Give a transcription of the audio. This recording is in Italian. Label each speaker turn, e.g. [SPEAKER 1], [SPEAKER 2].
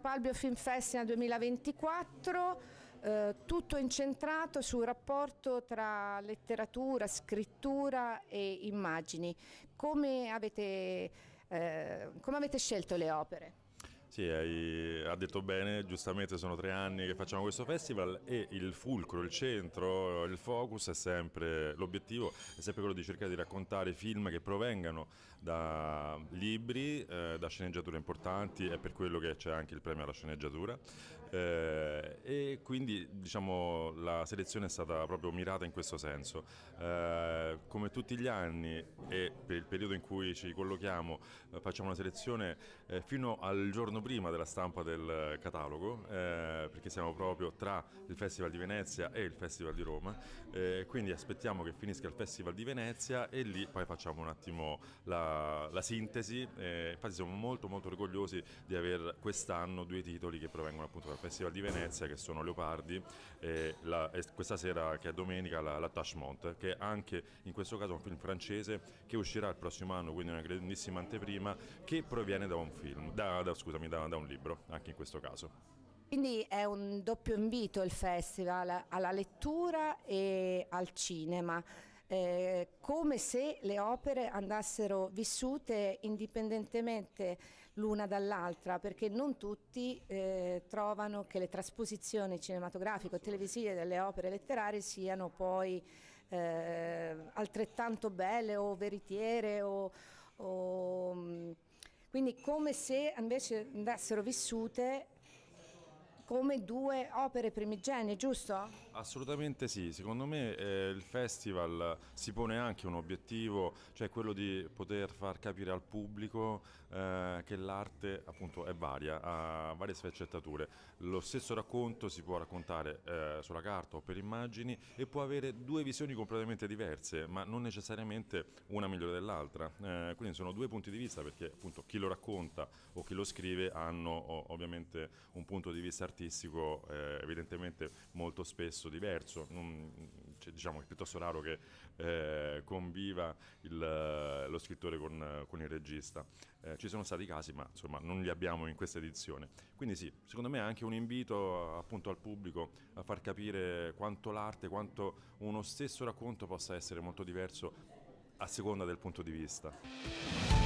[SPEAKER 1] Capalbio Film Festival 2024, eh, tutto incentrato sul rapporto tra letteratura, scrittura e immagini. Come avete, eh, come avete scelto le opere?
[SPEAKER 2] Sì, hai, ha detto bene, giustamente sono tre anni che facciamo questo festival e il fulcro, il centro, il focus è sempre, l'obiettivo è sempre quello di cercare di raccontare film che provengano da libri, eh, da sceneggiature importanti, è per quello che c'è anche il premio alla sceneggiatura eh, e quindi diciamo la selezione è stata proprio mirata in questo senso. Eh, come tutti gli anni e per il periodo in cui ci collochiamo eh, facciamo una selezione eh, fino al giorno prima della stampa del eh, catalogo, eh, perché siamo proprio tra il Festival di Venezia e il Festival di Roma, eh, quindi aspettiamo che finisca il Festival di Venezia e lì poi facciamo un attimo la, la sintesi, eh, infatti siamo molto molto orgogliosi di avere quest'anno due titoli che provengono appunto dal Festival di Venezia che sono Leopardi e, la, e questa sera che è domenica la, la Tashmont, che anche in questo caso è un film francese che uscirà il prossimo anno, quindi una grandissima anteprima che proviene da un film, da, da, scusami, da, da un libro, anche in questo caso.
[SPEAKER 1] Quindi è un doppio invito il festival alla lettura e al cinema. Eh, come se le opere andassero vissute indipendentemente l'una dall'altra, perché non tutti eh, trovano che le trasposizioni cinematografiche o televisive delle opere letterarie siano poi eh, altrettanto belle o veritiere o, o mm, quindi come se invece andassero vissute come due opere primigenie, giusto?
[SPEAKER 2] Assolutamente sì, secondo me eh, il festival si pone anche un obiettivo, cioè quello di poter far capire al pubblico eh, che l'arte appunto è varia, ha varie sfaccettature. Lo stesso racconto si può raccontare eh, sulla carta o per immagini e può avere due visioni completamente diverse, ma non necessariamente una migliore dell'altra. Eh, quindi sono due punti di vista perché appunto chi lo racconta o chi lo scrive hanno ovviamente un punto di vista artistico artistico eh, evidentemente molto spesso diverso, non, cioè, diciamo che è piuttosto raro che eh, conviva il, eh, lo scrittore con, con il regista. Eh, ci sono stati casi, ma insomma non li abbiamo in questa edizione. Quindi sì, secondo me è anche un invito appunto al pubblico a far capire quanto l'arte, quanto uno stesso racconto possa essere molto diverso a seconda del punto di vista.